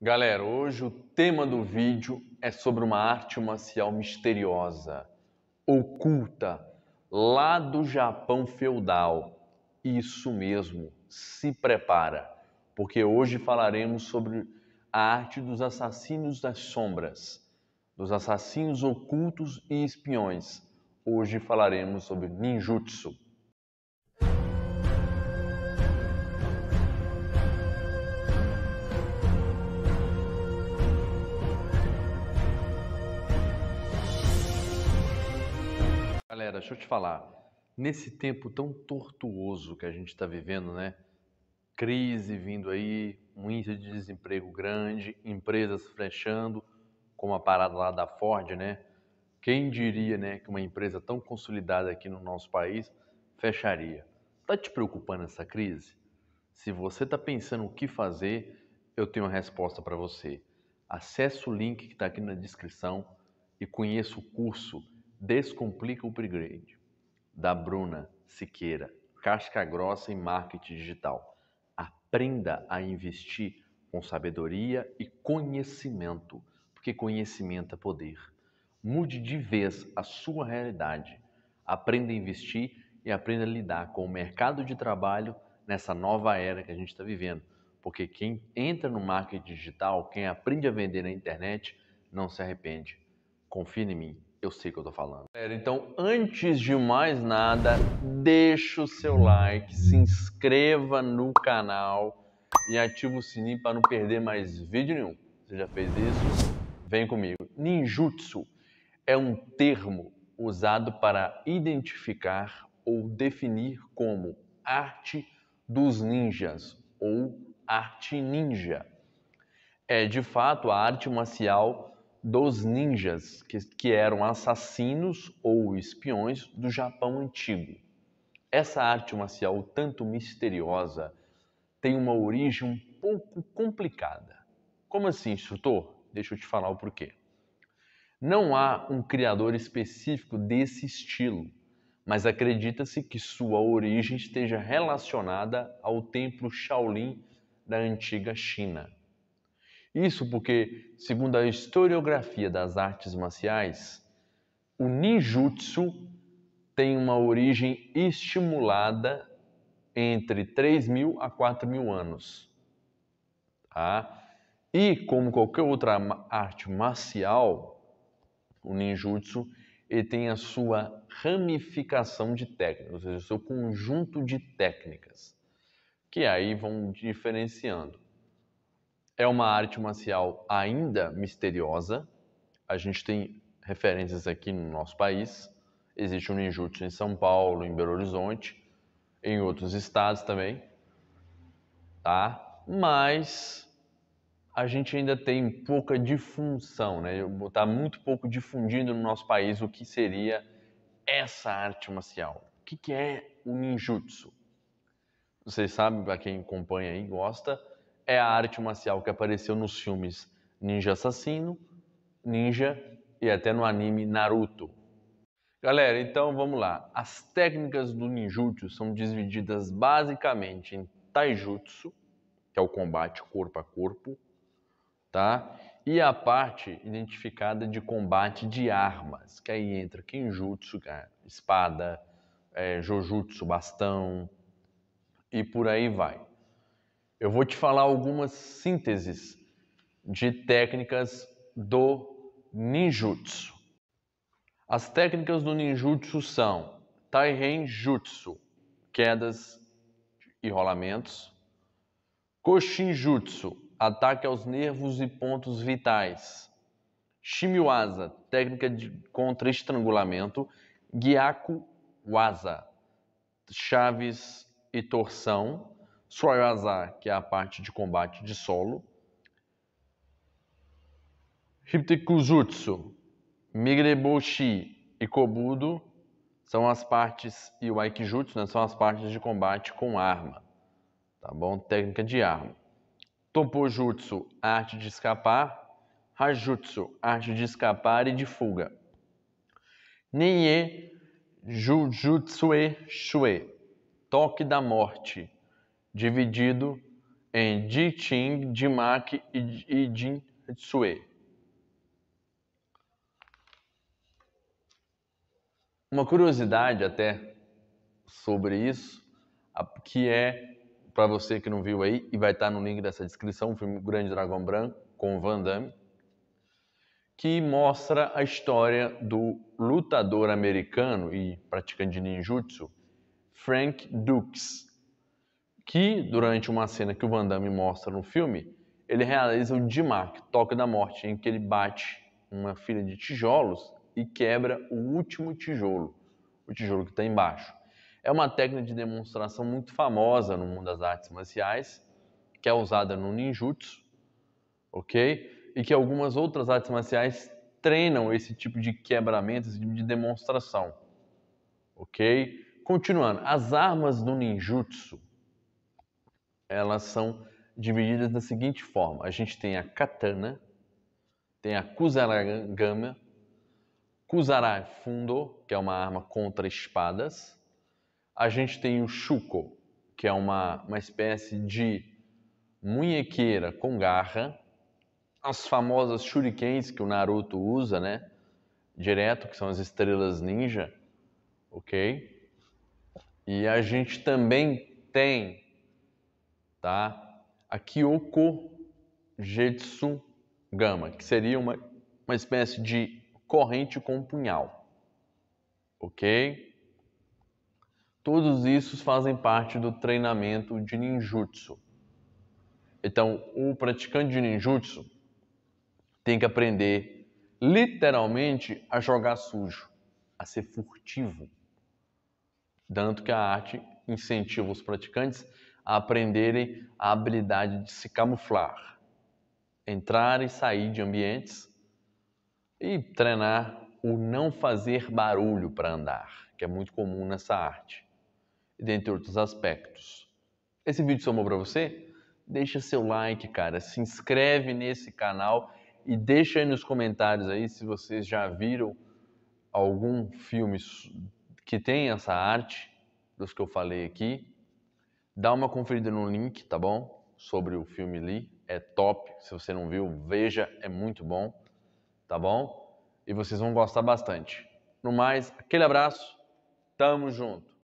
Galera, hoje o tema do vídeo é sobre uma arte marcial misteriosa, oculta, lá do Japão feudal. Isso mesmo, se prepara, porque hoje falaremos sobre a arte dos assassinos das sombras, dos assassinos ocultos e espiões. Hoje falaremos sobre ninjutsu. Galera, deixa eu te falar. Nesse tempo tão tortuoso que a gente está vivendo, né? Crise vindo aí, um índice de desemprego grande, empresas fechando, como a parada lá da Ford, né? Quem diria, né, que uma empresa tão consolidada aqui no nosso país fecharia? Tá te preocupando essa crise? Se você está pensando o que fazer, eu tenho a resposta para você. Acesse o link que está aqui na descrição e conheça o curso Descomplica o Upgrade, da Bruna Siqueira, casca grossa em marketing digital. Aprenda a investir com sabedoria e conhecimento, porque conhecimento é poder. Mude de vez a sua realidade. Aprenda a investir e aprenda a lidar com o mercado de trabalho nessa nova era que a gente está vivendo. Porque quem entra no marketing digital, quem aprende a vender na internet, não se arrepende. Confie em mim. Eu sei o que eu tô falando. Então, antes de mais nada, deixa o seu like, se inscreva no canal e ativa o sininho para não perder mais vídeo nenhum. Você já fez isso? Vem comigo. Ninjutsu é um termo usado para identificar ou definir como arte dos ninjas ou arte ninja. É de fato a arte marcial dos ninjas, que, que eram assassinos ou espiões do Japão antigo. Essa arte marcial tanto misteriosa tem uma origem um pouco complicada. Como assim, instrutor? Deixa eu te falar o porquê. Não há um criador específico desse estilo, mas acredita-se que sua origem esteja relacionada ao templo Shaolin da antiga China. Isso porque, segundo a historiografia das artes marciais, o ninjutsu tem uma origem estimulada entre 3 mil a 4 mil anos. Tá? E, como qualquer outra arte marcial, o ninjutsu ele tem a sua ramificação de técnicas, ou seja, o seu conjunto de técnicas, que aí vão diferenciando. É uma arte marcial ainda misteriosa. A gente tem referências aqui no nosso país. Existe o um ninjutsu em São Paulo, em Belo Horizonte, em outros estados também, tá? Mas a gente ainda tem pouca difusão, né? Está muito pouco difundido no nosso país o que seria essa arte marcial. O que, que é o ninjutsu? Vocês sabem, para quem acompanha aí, gosta, é a arte marcial que apareceu nos filmes Ninja Assassino, Ninja e até no anime Naruto. Galera, então vamos lá. As técnicas do ninjutsu são divididas basicamente em taijutsu, que é o combate corpo a corpo, tá? E a parte identificada de combate de armas, que aí entra kinjutsu, é espada, é, jojutsu, bastão e por aí vai. Eu vou te falar algumas sínteses de técnicas do ninjutsu. As técnicas do ninjutsu são Taihen Jutsu, quedas e rolamentos, Koshin Jutsu, ataque aos nervos e pontos vitais, Shimiwaza, técnica de contra estrangulamento, Gyaku Waza, chaves e torção, Sroyazar, que é a parte de combate de solo. Hiptekujutsu, Migreboshi e Kobudo são as partes, e o Aikijutsu, né, são as partes de combate com arma. Tá bom? Técnica de arma. Topojutsu, arte de escapar. Hajutsu, arte de escapar e de fuga. Ninye Jujutsu Shue, toque da morte dividido em Ji Ching, Ji Mak e Jin Tsue. Uma curiosidade até sobre isso, que é para você que não viu aí, e vai estar tá no link dessa descrição, o filme Grande Dragão Branco, com o Van Damme, que mostra a história do lutador americano e praticante de ninjutsu, Frank Dukes que durante uma cena que o Van Damme mostra no filme, ele realiza o Dimak, Toque da Morte, em que ele bate uma fila de tijolos e quebra o último tijolo, o tijolo que está embaixo. É uma técnica de demonstração muito famosa no mundo das artes marciais, que é usada no ninjutsu, ok? E que algumas outras artes marciais treinam esse tipo de quebramento, esse tipo de demonstração, ok? Continuando, as armas do ninjutsu elas são divididas da seguinte forma: a gente tem a katana, tem a kusaragama, kusara é fundo, que é uma arma contra espadas. A gente tem o shuko, que é uma, uma espécie de munhequeira com garra. As famosas shurikens que o Naruto usa, né? Direto, que são as estrelas ninja, ok? E a gente também tem tá? A Jetsu Gama, que seria uma, uma espécie de corrente com punhal, ok? Todos isso fazem parte do treinamento de ninjutsu. Então, o praticante de ninjutsu tem que aprender literalmente a jogar sujo, a ser furtivo. Tanto que a arte incentiva os praticantes a aprenderem a habilidade de se camuflar, entrar e sair de ambientes e treinar o não fazer barulho para andar, que é muito comum nessa arte, dentre outros aspectos. Esse vídeo somou para você? Deixa seu like, cara, se inscreve nesse canal e deixa aí nos comentários aí se vocês já viram algum filme que tem essa arte dos que eu falei aqui Dá uma conferida no link, tá bom? Sobre o filme Lee, é top. Se você não viu, veja, é muito bom, tá bom? E vocês vão gostar bastante. No mais, aquele abraço, tamo junto.